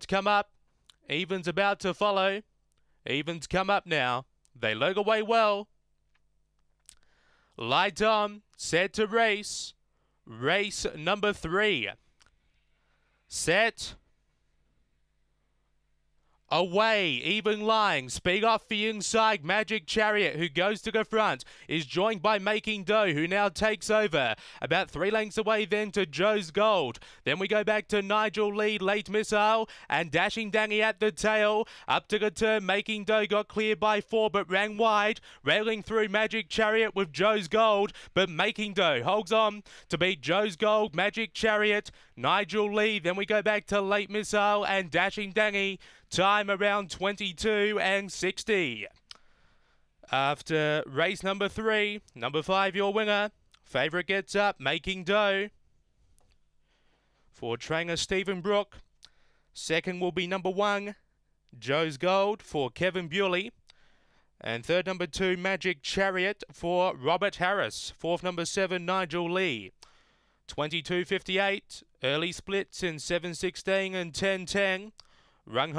Odds come up. Evens about to follow. Evens come up now. They look away well. Light on. Set to race. Race number three. Set. Away, even lying, speed off the inside. Magic Chariot, who goes to the front, is joined by Making Dough, who now takes over. About three lengths away then to Joe's Gold. Then we go back to Nigel Lee, late missile, and Dashing Dangy at the tail. Up to the turn, Making Dough got clear by four, but ran wide, railing through Magic Chariot with Joe's Gold, but Making Dough holds on to beat Joe's Gold, Magic Chariot, Nigel Lee. Then we go back to late missile and Dashing Dangy. Time around 22 and 60. After race number three, number five, your winner. Favourite gets up, making dough. For trainer Stephen Brook. Second will be number one, Joe's Gold for Kevin Bewley. And third, number two, Magic Chariot for Robert Harris. Fourth, number seven, Nigel Lee. 22.58, early splits in 7.16 and 10.10. Run home.